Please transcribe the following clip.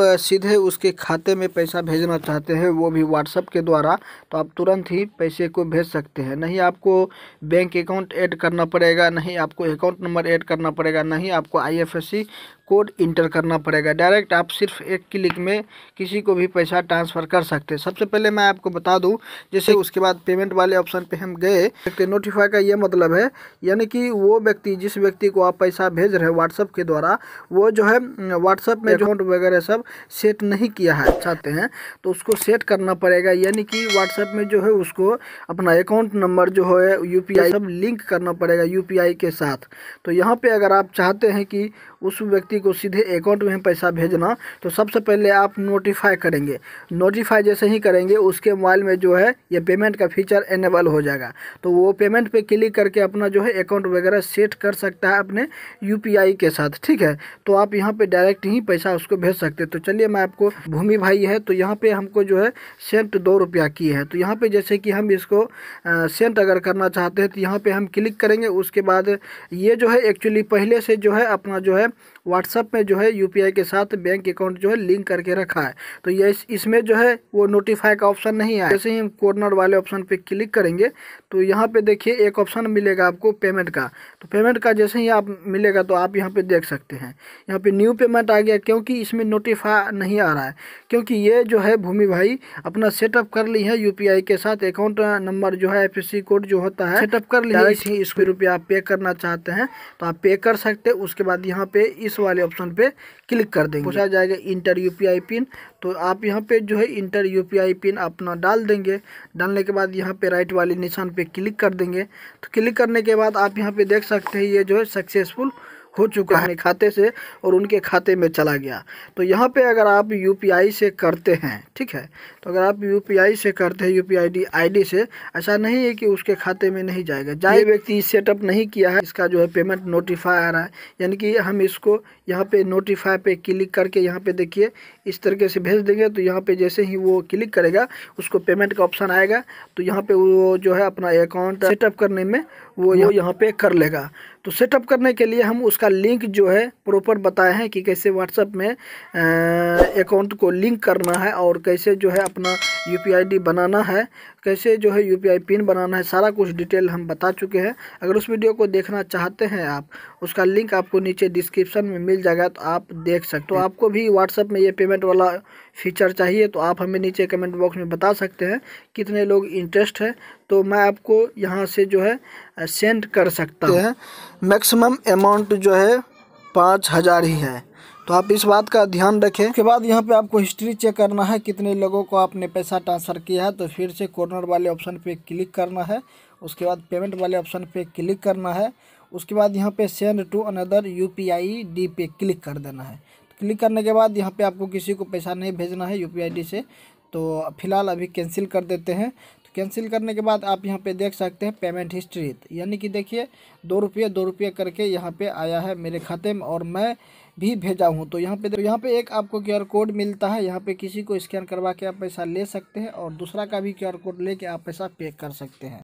सीधे उसके खाते में पैसा भेजना चाहते हैं वो भी व्हाट्सअप के द्वारा तो आप तुरंत ही पैसे को भेज सकते हैं नहीं आपको बैंक अकाउंट ऐड करना पड़ेगा नहीं आपको अकाउंट नंबर ऐड करना पड़ेगा नहीं आपको आईएफएससी कोड इंटर करना पड़ेगा डायरेक्ट आप सिर्फ एक क्लिक में किसी को भी पैसा ट्रांसफ़र कर सकते हैं सबसे पहले मैं आपको बता दूं जैसे उसके बाद पेमेंट वाले ऑप्शन पे हम गए नोटिफाई का ये मतलब है यानी कि वो व्यक्ति जिस व्यक्ति को आप पैसा भेज रहे हैं व्हाट्सअप के द्वारा वो जो है व्हाट्सअप में अकाउंट वगैरह सब सेट नहीं किया है चाहते हैं तो उसको सेट करना पड़ेगा यानी कि व्हाट्सएप में जो है उसको अपना अकाउंट नंबर जो है यू सब लिंक करना पड़ेगा यू के साथ तो यहाँ पर अगर आप चाहते हैं कि उस व्यक्ति व्यक्ति को सीधे अकाउंट में पैसा भेजना तो सबसे पहले आप नोटिफाई करेंगे नोटिफाई जैसे ही करेंगे उसके मोबाइल में जो है ये पेमेंट का फीचर एनेबल हो जाएगा तो वो पेमेंट पे क्लिक करके अपना जो है अकाउंट वगैरह सेट कर सकता है अपने यू के साथ ठीक है तो आप यहाँ पर डायरेक्ट ही पैसा उसको भेज सकते तो चलिए मैं आपको भूमि भाई है तो यहाँ पर हमको जो है सेंट दो रुपया की है तो यहाँ पर जैसे कि हम इसको सेंट अगर करना चाहते हैं तो यहाँ पर हम क्लिक करेंगे उसके बाद ये जो है एक्चुअली पहले से जो है अपना जो है व्हाट्सअप में जो है यू के साथ बैंक अकाउंट जो है लिंक करके रखा है तो ये इसमें जो है वो नोटिफाई का ऑप्शन नहीं आया जैसे ही हम कॉर्नर वाले ऑप्शन पर क्लिक करेंगे तो यहाँ पर देखिए एक ऑप्शन मिलेगा आपको पेमेंट का तो पेमेंट का जैसे ही आप मिलेगा तो आप यहाँ पर देख सकते हैं यहाँ पर न्यू पेमेंट आ गया क्योंकि इसमें नोटिफाई नहीं आ रहा है क्योंकि ये जो है भूमि भाई अपना सेटअप कर ली है यू के साथ अकाउंट नंबर जो है एफ कोड जो होता है सेटअप कर ली है इसके रुपया आप पे करना चाहते हैं तो आप पे कर सकते उसके बाद यहाँ पे इस वाले ऑप्शन पे क्लिक कर देंगे पूछा जाएगा इंटर यूपीआई पिन तो आप यहाँ पे जो है इंटर यूपीआई पिन अपना डाल देंगे डालने के बाद यहाँ पे राइट वाले निशान पे क्लिक कर देंगे तो क्लिक करने के बाद आप यहाँ पे देख सकते हैं ये जो है सक्सेसफुल हो चुका है खाते से और उनके खाते में चला गया तो यहाँ पे अगर आप यू से करते हैं ठीक है तो अगर आप यू से करते हैं यू पी आई से ऐसा नहीं है कि उसके खाते में नहीं जाएगा जाए व्यक्ति सेटअप नहीं किया है इसका जो है पेमेंट नोटिफाई आ रहा है यानी कि हम इसको यहाँ पे नोटिफाई पे क्लिक करके यहाँ पे देखिए इस तरीके से भेज देंगे तो यहाँ पे जैसे ही वो क्लिक करेगा उसको पेमेंट का ऑप्शन आएगा तो यहाँ पे वो जो है अपना अकाउंट सेटअप करने में वो यहाँ पे कर लेगा तो सेटअप करने के लिए हम उसका इसका लिंक जो है प्रॉपर बताए हैं कि कैसे व्हाट्सएप में अकाउंट को लिंक करना है और कैसे जो है अपना यू पी बनाना है कैसे जो है यू पी पिन बनाना है सारा कुछ डिटेल हम बता चुके हैं अगर उस वीडियो को देखना चाहते हैं आप उसका लिंक आपको नीचे डिस्क्रिप्शन में मिल जाएगा तो आप देख सकते हो तो आपको भी व्हाट्सअप में ये पेमेंट वाला फीचर चाहिए तो आप हमें नीचे कमेंट बॉक्स में बता सकते हैं कितने लोग इंटरेस्ट है तो मैं आपको यहाँ से जो है सेंड कर सकता हूँ मैक्सिमम अमाउंट जो है है पाँच हज़ार ही है तो आप इस बात का ध्यान रखें उसके बाद यहाँ पे आपको हिस्ट्री चेक करना है कितने लोगों को आपने पैसा ट्रांसफ़र किया है तो फिर से कॉर्नर वाले ऑप्शन पे क्लिक करना है उसके बाद पेमेंट वाले ऑप्शन पे क्लिक करना है उसके बाद यहाँ पे send to another U P I D पे क्लिक कर देना है तो क्लिक करने के बाद यहाँ पर आपको किसी को पैसा नहीं भेजना है यू पी आई डी से तो फ़िलहाल अभी कैंसिल कर देते हैं तो कैंसिल करने के बाद आप यहाँ पे देख सकते हैं पेमेंट हिस्ट्री यानी कि देखिए दो रुपये दो रुपये करके यहाँ पे आया है मेरे खाते में और मैं भी भेजा हूँ तो यहाँ पे तो यहाँ पे एक आपको क्यू कोड मिलता है यहाँ पे किसी को स्कैन करवा के आप पैसा ले सकते हैं और दूसरा का भी क्यू कोड लेके आप पैसा पे कर सकते हैं